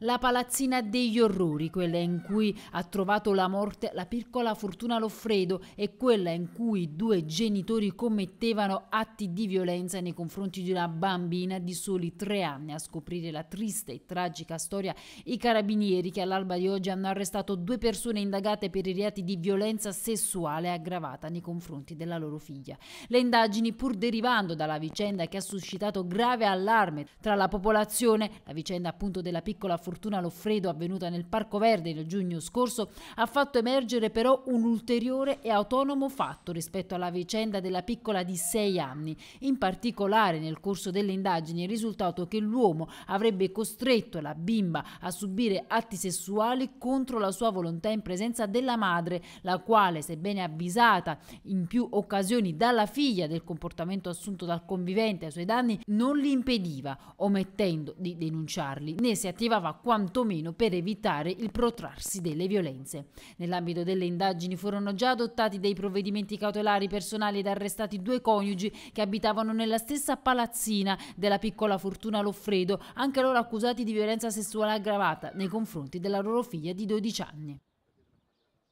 La palazzina degli orrori, quella in cui ha trovato la morte la piccola Fortuna Loffredo e quella in cui due genitori commettevano atti di violenza nei confronti di una bambina di soli tre anni. A scoprire la triste e tragica storia i carabinieri che all'alba di oggi hanno arrestato due persone indagate per i reati di violenza sessuale aggravata nei confronti della loro figlia. Le indagini, pur derivando dalla vicenda che ha suscitato grave allarme tra la popolazione, la vicenda appunto della piccola Fortuna fortuna Loffredo avvenuta nel Parco Verde nel giugno scorso ha fatto emergere però un ulteriore e autonomo fatto rispetto alla vicenda della piccola di sei anni. In particolare nel corso delle indagini è risultato che l'uomo avrebbe costretto la bimba a subire atti sessuali contro la sua volontà in presenza della madre, la quale, sebbene avvisata in più occasioni dalla figlia del comportamento assunto dal convivente ai suoi danni, non li impediva, omettendo di denunciarli, né si attivava quantomeno per evitare il protrarsi delle violenze. Nell'ambito delle indagini furono già adottati dei provvedimenti cautelari personali ed arrestati due coniugi che abitavano nella stessa palazzina della piccola Fortuna Loffredo, anche loro accusati di violenza sessuale aggravata nei confronti della loro figlia di 12 anni.